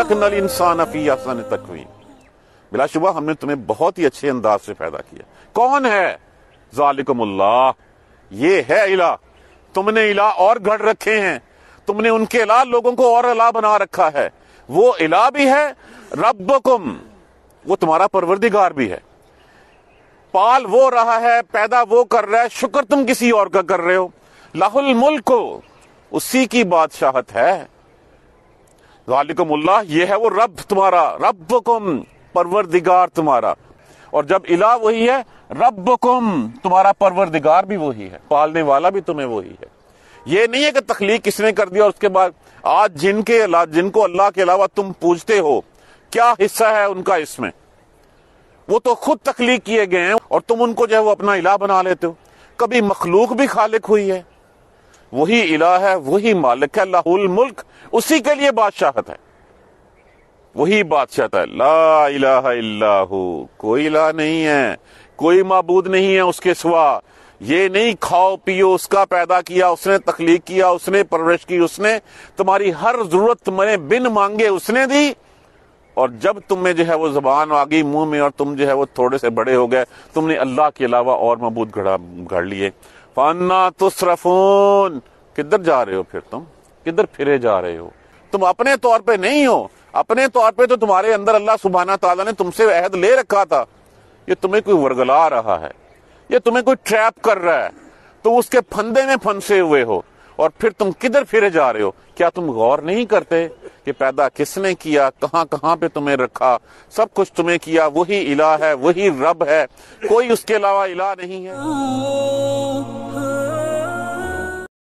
लकत बिलाशुबा हमने तुम्हें बहुत ही अच्छे अंदाज से पैदा किया कौन है जालिकमुल्लाह ये है इला तुमने इला और घड़ रखे हैं तुमने उनके अला लोगों को और अला बना रखा है वो इला भी है रब्बकुम वो तुम्हारा परवरदिगार भी है पाल वो रहा है पैदा वो कर रहा है शुक्र तुम किसी और का कर रहे हो लाहुल मुल्क उसी की बादशाहत है जालिकमुल्ला ये है वो रब तुम्हारा रब कुम परवरदिगार तुम्हारा और जब इला वही है रब कुम तुम्हारा परवरदिगार भी वही है पालने वाला भी तुम्हें वही है ये नहीं है कि तखलीक किसने कर दिया और उसके बाद आज जिनके जिनको अल्लाह के अलावा तुम पूछते हो क्या हिस्सा है उनका इसमें वो तो खुद तखलीक किए गए हैं और तुम उनको जो है वो अपना इला बना लेते हो कभी मखलूक भी खालिक हुई है वही इला है वही मालिक है लाहुल मुल्क उसी के लिए बादशाहत है वही बादशाहत है ला इलाह इल्लाहु कोई इला नहीं है कोई मबूद नहीं है उसके सिवा ये नहीं खाओ पियो उसका पैदा किया उसने तकलीफ किया उसने परवरिश की उसने तुम्हारी हर जरूरत मैंने बिन मांगे उसने दी और जब तुम्हें जो है वो जबान आ गई मुंह में और तुम जो है वो थोड़े से बड़े हो गए तुमने अल्लाह के अलावा और मबूद घड़ा घड़ लिए फन्ना तुसरफून किधर जा रहे हो फिर तुम किधर फिरे जा रहे हो तुम अपने तौर पे नहीं हो अपने तौर पे तो तुम्हारे अंदर अल्लाह सुबहाना तला ने तुमसे अहद ले रखा था ये तुम्हें कोई वर्गला रहा है ये तुम्हें कोई ट्रैप कर रहा है तुम उसके फंदे में फंसे हुए हो और फिर तुम किधर फिरे जा रहे हो क्या तुम गौर नहीं करते कि पैदा किसने किया कहां कहां पे तुम्हें रखा सब कुछ तुम्हें किया वही इला है वही रब है कोई उसके अलावा इला नहीं है